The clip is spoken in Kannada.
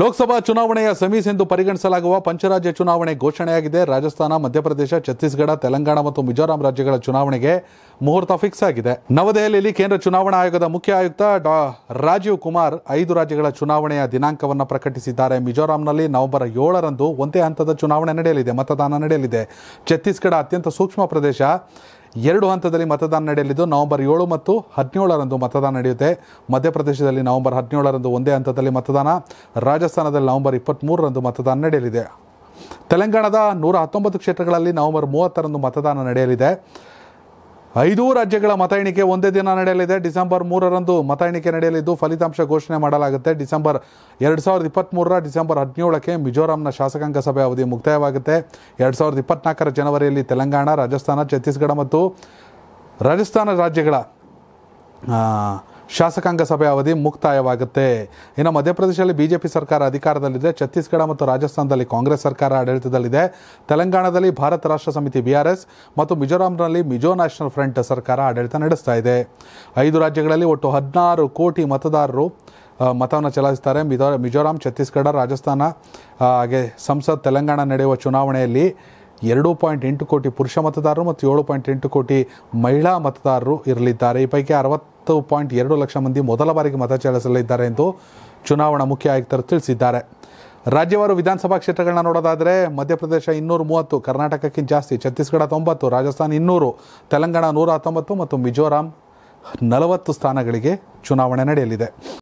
ಲೋಕಸಭಾ ಚುನಾವಣೆಯ ಸಮೀಸ್ ಎಂದು ಪರಿಗಣಿಸಲಾಗುವ ಪಂಚರಾಜ್ಯ ಚುನಾವಣೆ ಘೋಷಣೆಯಾಗಿದೆ ರಾಜಸ್ಥಾನ ಮಧ್ಯಪ್ರದೇಶ ಛತ್ತೀಸ್ಗಢ ತೆಲಂಗಾಣ ಮತ್ತು ಮಿಜೋರಾಂ ರಾಜ್ಯಗಳ ಚುನಾವಣೆಗೆ ಮುಹೂರ್ತ ಫಿಕ್ಸ್ ಆಗಿದೆ ನವದೆಹಲಿಯಲ್ಲಿ ಕೇಂದ್ರ ಚುನಾವಣಾ ಆಯೋಗದ ಮುಖ್ಯ ಆಯುಕ್ತ ಡಾ ರಾಜೀವ್ ಕುಮಾರ್ ಐದು ರಾಜ್ಯಗಳ ಚುನಾವಣೆಯ ದಿನಾಂಕವನ್ನು ಪ್ರಕಟಿಸಿದ್ದಾರೆ ಮಿಜೋರಾಂನಲ್ಲಿ ನವೆಂಬರ್ ಏಳರಂದು ಒಂದೇ ಹಂತದ ಚುನಾವಣೆ ನಡೆಯಲಿದೆ ಮತದಾನ ನಡೆಯಲಿದೆ ಛತ್ತೀಸ್ಗಢ ಅತ್ಯಂತ ಸೂಕ್ಷ್ಮ ಪ್ರದೇಶ ಎರಡು ಹಂತದಲ್ಲಿ ಮತದಾನ ನಡೆಯಲಿದ್ದು ನವೆಂಬರ್ ಏಳು ಮತ್ತು ಹದಿನೇಳರಂದು ಮತದಾನ ನಡೆಯುತ್ತೆ ಮಧ್ಯಪ್ರದೇಶದಲ್ಲಿ ನವೆಂಬರ್ ಹದಿನೇಳರಂದು ಒಂದೇ ಹಂತದಲ್ಲಿ ಮತದಾನ ರಾಜಸ್ಥಾನದಲ್ಲಿ ನವೆಂಬರ್ ಇಪ್ಪತ್ತ್ಮೂರರಂದು ಮತದಾನ ನಡೆಯಲಿದೆ ತೆಲಂಗಾಣದ ನೂರ ಹತ್ತೊಂಬತ್ತು ಕ್ಷೇತ್ರಗಳಲ್ಲಿ ನವೆಂಬರ್ ಮೂವತ್ತರಂದು ಮತದಾನ ನಡೆಯಲಿದೆ ಐದೂ ರಾಜ್ಯಗಳ ಮತ ಎಣಿಕೆ ಒಂದೇ ದಿನ ನಡೆಯಲಿದೆ ಡಿಸೆಂಬರ್ ಮೂರರಂದು ಮತ ಎಣಿಕೆ ನಡೆಯಲಿದ್ದು ಫಲಿತಾಂಶ ಘೋಷಣೆ ಮಾಡಲಾಗುತ್ತೆ ಡಿಸೆಂಬರ್ ಎರಡು ಸಾವಿರದ ಇಪ್ಪತ್ತ್ಮೂರರ ಡಿಸೆಂಬರ್ ಹದಿನೇಳಕ್ಕೆ ಮಿಜೋರಾಂನ ಶಾಸಕಾಂಗ ಸಭೆ ಅವಧಿ ಮುಕ್ತಾಯವಾಗುತ್ತೆ ಎರಡು ಸಾವಿರದ ಇಪ್ಪತ್ನಾಲ್ಕರ ಜನವರಿಯಲ್ಲಿ ತೆಲಂಗಾಣ ರಾಜಸ್ಥಾನ ಛತ್ತೀಸ್ಗಢ ಮತ್ತು ರಾಜಸ್ಥಾನ ರಾಜ್ಯಗಳ ಶಾಸಕಾಂಗ ಸಭೆ ಅವಧಿ ಮುಕ್ತಾಯವಾಗುತ್ತೆ ಇನ್ನು ಮಧ್ಯಪ್ರದೇಶದಲ್ಲಿ ಬಿಜೆಪಿ ಸರ್ಕಾರ ಅಧಿಕಾರದಲ್ಲಿದೆ ಛತ್ತೀಸ್ಗಢ ಮತ್ತು ರಾಜಸ್ಥಾನದಲ್ಲಿ ಕಾಂಗ್ರೆಸ್ ಸರ್ಕಾರ ಆಡಳಿತದಲ್ಲಿದೆ ತೆಲಂಗಾಣದಲ್ಲಿ ಭಾರತ ರಾಷ್ಟ್ರ ಸಮಿತಿ ಬಿಆರ್ಎಸ್ ಮತ್ತು ಮಿಜೋರಾಂನಲ್ಲಿ ಮಿಜೋ ನ್ಯಾಷನಲ್ ಫ್ರಂಟ್ ಸರ್ಕಾರ ಆಡಳಿತ ನಡೆಸ್ತಾ ಇದೆ ಐದು ರಾಜ್ಯಗಳಲ್ಲಿ ಒಟ್ಟು ಹದಿನಾರು ಕೋಟಿ ಮತದಾರರು ಮತವನ್ನು ಚಲಾಯಿಸ್ತಾರೆ ಮಿಜೋರಾಂ ಛತ್ತೀಸ್ಗಢ ರಾಜಸ್ಥಾನ ಹಾಗೆ ಸಂಸತ್ ತೆಲಂಗಾಣ ನಡೆಯುವ ಚುನಾವಣೆಯಲ್ಲಿ ಎರಡು ಪಾಯಿಂಟ್ ಎಂಟು ಕೋಟಿ ಪುರುಷ ಮತದಾರರು ಮತ್ತು ಏಳು ಪಾಯಿಂಟ್ ಎಂಟು ಕೋಟಿ ಮಹಿಳಾ ಮತದಾರರು ಇರಲಿದ್ದಾರೆ ಈ ಪೈಕಿ ಅರವತ್ತು ಪಾಯಿಂಟ್ ಎರಡು ಲಕ್ಷ ಮಂದಿ ಮೊದಲ ಬಾರಿಗೆ ಮತ ಚಲಾಯಿಸಲಿದ್ದಾರೆ ಎಂದು ಚುನಾವಣಾ ಮುಖ್ಯ ಆಯುಕ್ತರು ತಿಳಿಸಿದ್ದಾರೆ ರಾಜ್ಯವಾರು ವಿಧಾನಸಭಾ ಕ್ಷೇತ್ರಗಳನ್ನ ನೋಡೋದಾದರೆ ಮಧ್ಯಪ್ರದೇಶ ಇನ್ನೂರು ಮೂವತ್ತು ಕರ್ನಾಟಕಕ್ಕಿಂತ ಜಾಸ್ತಿ ಛತ್ತೀಸ್ಗಢ ತೊಂಬತ್ತು ರಾಜಸ್ಥಾನ ಇನ್ನೂರು ತೆಲಂಗಾಣ ನೂರ ಹತ್ತೊಂಬತ್ತು ಮತ್ತು ಮಿಜೋರಾಂ ನಲವತ್ತು ಸ್ಥಾನಗಳಿಗೆ ಚುನಾವಣೆ ನಡೆಯಲಿದೆ